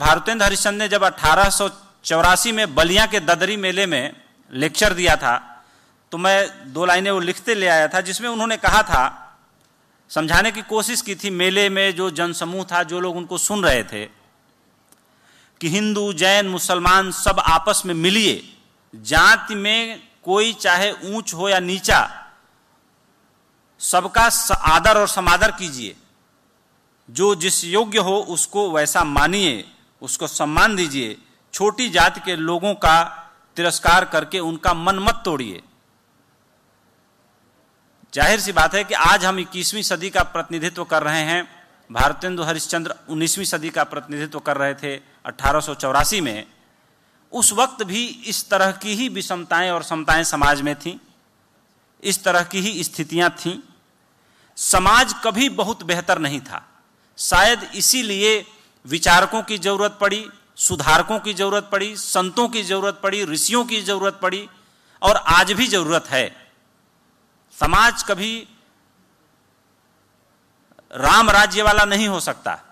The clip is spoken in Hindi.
भारतेंद्र हरिश्चंद्र ने जब अठारह में बलिया के ददरी मेले में लेक्चर दिया था तो मैं दो लाइनें वो लिखते ले आया था जिसमें उन्होंने कहा था समझाने की कोशिश की थी मेले में जो जनसमूह था जो लोग उनको सुन रहे थे कि हिंदू जैन मुसलमान सब आपस में मिलिए जाति में कोई चाहे ऊंच हो या नीचा सबका आदर और समादर कीजिए जो जिस योग्य हो उसको वैसा मानिए उसको सम्मान दीजिए छोटी जाति के लोगों का तिरस्कार करके उनका मन मत तोड़िए जाहिर सी बात है कि आज हम इक्कीसवीं सदी का प्रतिनिधित्व कर रहे हैं भारतेंदु हरिश्चंद्र उन्नीसवीं सदी का प्रतिनिधित्व कर रहे थे अट्ठारह में उस वक्त भी इस तरह की ही विषमताएं और समताएं समाज में थीं इस तरह की ही स्थितियां थीं समाज कभी बहुत बेहतर नहीं था शायद इसीलिए विचारकों की जरूरत पड़ी सुधारकों की जरूरत पड़ी संतों की जरूरत पड़ी ऋषियों की जरूरत पड़ी और आज भी जरूरत है समाज कभी राम राज्य वाला नहीं हो सकता